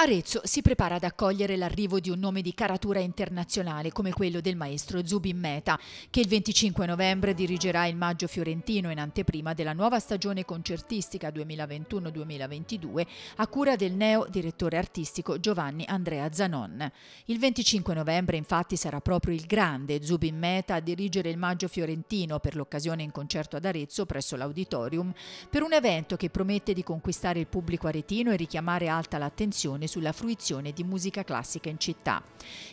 Arezzo si prepara ad accogliere l'arrivo di un nome di caratura internazionale come quello del maestro Zubin Meta, che il 25 novembre dirigerà il Maggio Fiorentino in anteprima della nuova stagione concertistica 2021-2022 a cura del neo direttore artistico Giovanni Andrea Zanon. Il 25 novembre infatti sarà proprio il grande Zubin Meta a dirigere il Maggio Fiorentino per l'occasione in concerto ad Arezzo presso l'Auditorium per un evento che promette di conquistare il pubblico aretino e richiamare alta l'attenzione sulla fruizione di musica classica in città.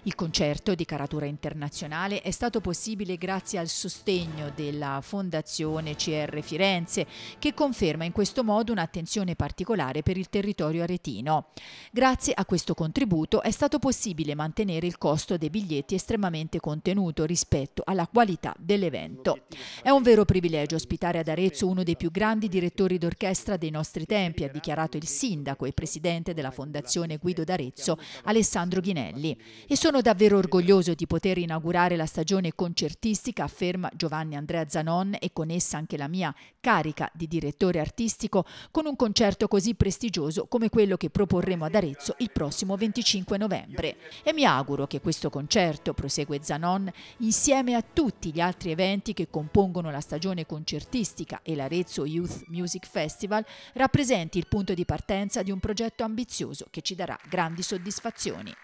Il concerto di caratura internazionale è stato possibile grazie al sostegno della Fondazione CR Firenze che conferma in questo modo un'attenzione particolare per il territorio aretino. Grazie a questo contributo è stato possibile mantenere il costo dei biglietti estremamente contenuto rispetto alla qualità dell'evento. È un vero privilegio ospitare ad Arezzo uno dei più grandi direttori d'orchestra dei nostri tempi, ha dichiarato il sindaco e presidente della Fondazione Fondazione Guido d'Arezzo Alessandro Ghinelli. E sono davvero orgoglioso di poter inaugurare la stagione concertistica, afferma Giovanni Andrea Zanon e con essa anche la mia carica di direttore artistico, con un concerto così prestigioso come quello che proporremo ad Arezzo il prossimo 25 novembre. E mi auguro che questo concerto, prosegue Zanon, insieme a tutti gli altri eventi che compongono la stagione concertistica e l'Arezzo Youth Music Festival, rappresenti il punto di partenza di un progetto ambizioso che ci darà grandi soddisfazioni.